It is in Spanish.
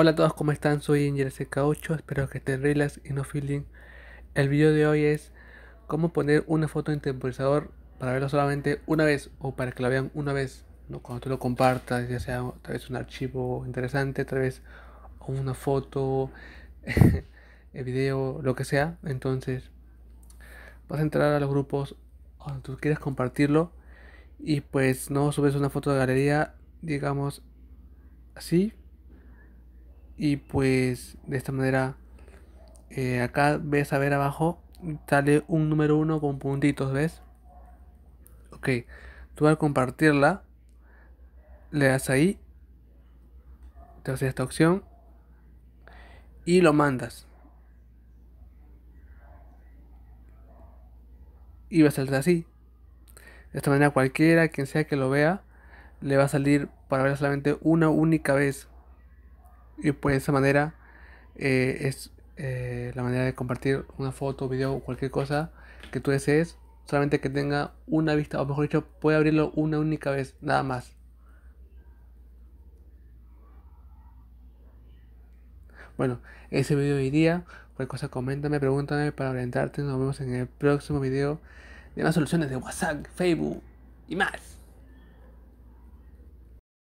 Hola a todos, ¿cómo están? Soy IngerSK8, espero que estén reglas y no feeling. El video de hoy es cómo poner una foto en temporizador para verlo solamente una vez o para que la vean una vez, ¿no? cuando tú lo compartas, ya sea a través de un archivo interesante, a través de una foto, el video, lo que sea. Entonces vas a entrar a los grupos donde tú quieras compartirlo y pues no subes una foto de galería, digamos así y pues de esta manera eh, acá ves a ver abajo sale un número 1 con puntitos ves ok tú al compartirla le das ahí te hacer esta opción y lo mandas y va a salir así de esta manera cualquiera quien sea que lo vea le va a salir para ver solamente una única vez y pues de esa manera eh, es eh, la manera de compartir una foto, video, cualquier cosa que tú desees, solamente que tenga una vista, o mejor dicho, puede abrirlo una única vez, nada más. Bueno, ese video de hoy cualquier cosa coméntame, pregúntame para orientarte, nos vemos en el próximo video de más soluciones de WhatsApp, Facebook y más.